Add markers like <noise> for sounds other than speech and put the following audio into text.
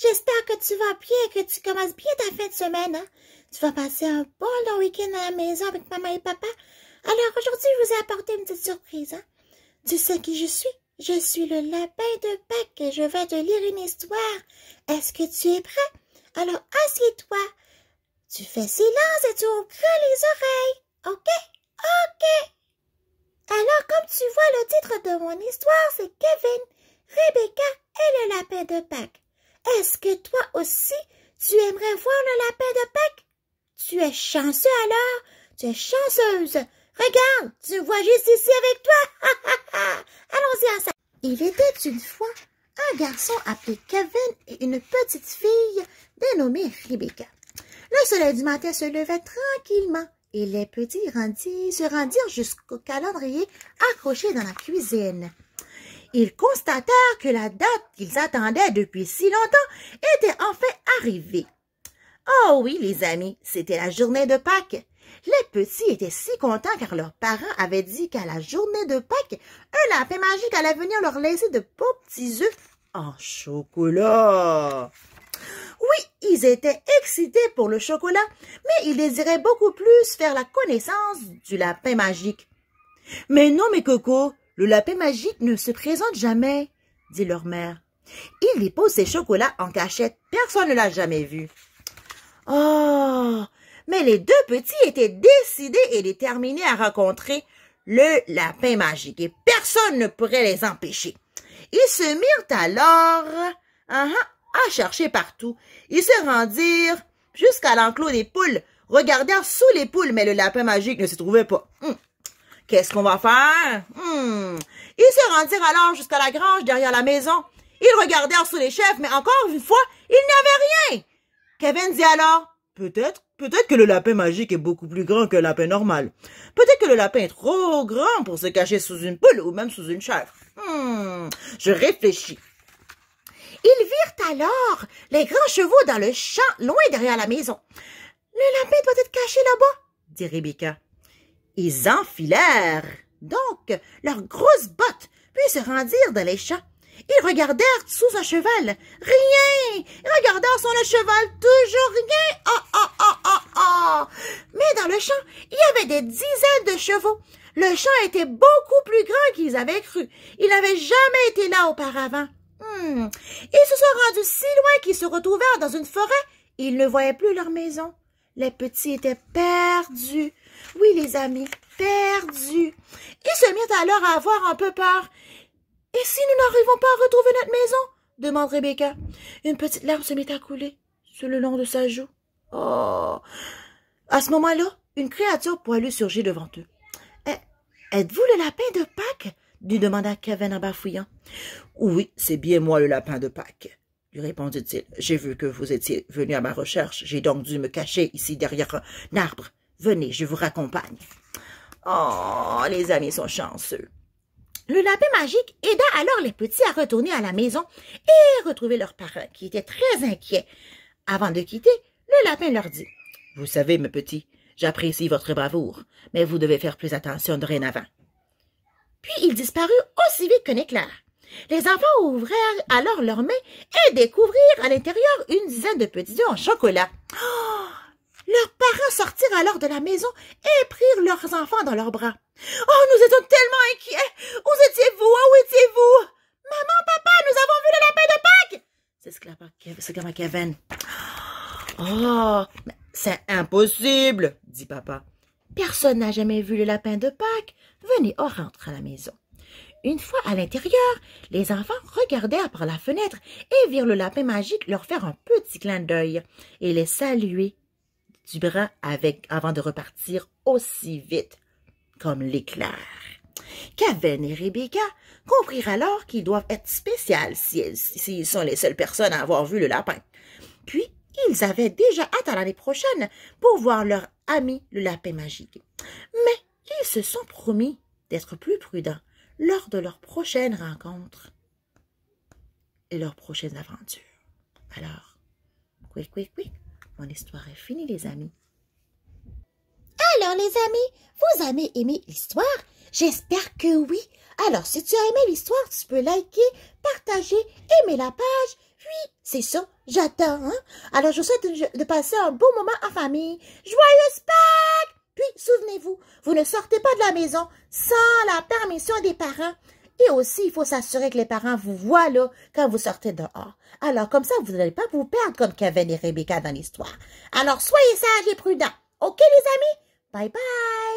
J'espère que tu vas bien et que tu commences bien ta fin de semaine. Hein. Tu vas passer un bon long week-end à la maison avec maman et papa. Alors aujourd'hui, je vous ai apporté une petite surprise. Hein. Tu sais qui je suis? Je suis le lapin de Pâques et je vais te lire une histoire. Est-ce que tu es prêt? Alors assieds-toi. Tu fais silence et tu ouvres les oreilles. OK? OK! Alors, comme tu vois, le titre de mon histoire, c'est Kevin, Rebecca et le lapin de Pâques. Est-ce que toi aussi, tu aimerais voir le lapin de Pâques? Tu es chanceux alors, tu es chanceuse. Regarde, tu vois juste ici avec toi. <laughs> Allons-y ensemble. Il était une fois un garçon appelé Kevin et une petite fille dénommée Rebecca. Le soleil du matin se levait tranquillement et les petits rendis se rendirent jusqu'au calendrier accroché dans la cuisine ils constatèrent que la date qu'ils attendaient depuis si longtemps était enfin arrivée. Oh oui, les amis, c'était la journée de Pâques. Les petits étaient si contents car leurs parents avaient dit qu'à la journée de Pâques, un lapin magique allait venir leur laisser de beaux petits œufs en chocolat. Oui, ils étaient excités pour le chocolat, mais ils désiraient beaucoup plus faire la connaissance du lapin magique. Mais non, mes cocos, le lapin magique ne se présente jamais, dit leur mère. Il dépose ses chocolats en cachette. Personne ne l'a jamais vu. Oh, mais les deux petits étaient décidés et déterminés à rencontrer le lapin magique et personne ne pourrait les empêcher. Ils se mirent alors hein, hein, à chercher partout. Ils se rendirent jusqu'à l'enclos des poules, regardèrent sous les poules, mais le lapin magique ne se trouvait pas. Hum. Qu'est-ce qu'on va faire? Hmm. Ils se rendirent alors jusqu'à la grange derrière la maison. Ils regardèrent sous les chefs, mais encore une fois, ils n'avaient rien. Kevin dit alors, peut-être, peut-être que le lapin magique est beaucoup plus grand que le lapin normal. Peut-être que le lapin est trop grand pour se cacher sous une poule ou même sous une chèvre. Hmm, je réfléchis. Ils virent alors les grands chevaux dans le champ, loin derrière la maison. Le lapin doit être caché là-bas, dit Rebecca. Ils enfilèrent donc leurs grosses bottes, puis se rendirent dans les champs. Ils regardèrent sous un cheval. Rien! Ils regardèrent sur le cheval, toujours rien! Ah ah ah ah ah. Mais dans le champ, il y avait des dizaines de chevaux. Le champ était beaucoup plus grand qu'ils avaient cru. Ils n'avaient jamais été là auparavant. Hmm. Ils se sont rendus si loin qu'ils se retrouvèrent dans une forêt. Ils ne voyaient plus leur maison. Les petits étaient perdus. Oui, les amis, perdus. Ils se mirent alors à avoir un peu peur. Et si nous n'arrivons pas à retrouver notre maison demande Rebecca. Une petite larme se mit à couler sur le long de sa joue. Oh À ce moment-là, une créature poilue surgit devant eux. Eh, êtes-vous le lapin de Pâques lui demanda Kevin en bafouillant. Oui, c'est bien moi le lapin de Pâques, lui répondit-il. J'ai vu que vous étiez venu à ma recherche. J'ai donc dû me cacher ici derrière un arbre. Venez, je vous raccompagne. Oh, les amis sont chanceux. Le lapin magique aida alors les petits à retourner à la maison et retrouver leurs parents, qui étaient très inquiets. Avant de quitter, le lapin leur dit « Vous savez, mes petits, j'apprécie votre bravoure, mais vous devez faire plus attention dorénavant. » Puis il disparut aussi vite qu'un éclair. Les enfants ouvrirent alors leurs mains et découvrirent à l'intérieur une dizaine de petits œufs en chocolat. Oh, leurs parents sortirent alors de la maison et prirent leurs enfants dans leurs bras. Oh, nous étions tellement inquiets! Où étiez-vous? Où étiez-vous? Maman, papa, nous avons vu le lapin de Pâques! s'exclama Kevin. Oh, c'est impossible, dit papa. Personne n'a jamais vu le lapin de Pâques. Venez, on rentre à la maison. Une fois à l'intérieur, les enfants regardèrent par la fenêtre et virent le lapin magique leur faire un petit clin d'œil et les saluer du bras avant de repartir aussi vite comme l'éclair. Caven et Rebecca comprirent alors qu'ils doivent être spéciales s'ils sont les seules personnes à avoir vu le lapin. Puis, ils avaient déjà hâte à l'année prochaine pour voir leur ami le lapin magique. Mais ils se sont promis d'être plus prudents lors de leur prochaine rencontre et leurs prochaines aventures. Alors, oui, oui, oui, mon histoire est finie, les amis. Alors, les amis, vous avez aimé l'histoire? J'espère que oui. Alors, si tu as aimé l'histoire, tu peux liker, partager, aimer la page. Oui, c'est ça, j'attends. Hein. Alors, je vous souhaite de passer un bon moment en famille. Joyeuse Pâques! Puis, souvenez-vous, vous ne sortez pas de la maison sans la permission des parents. Et aussi, il faut s'assurer que les parents vous voient là quand vous sortez dehors. Alors, comme ça, vous n'allez pas vous perdre comme Kevin et Rebecca dans l'histoire. Alors, soyez sages et prudents. OK, les amis? Bye bye!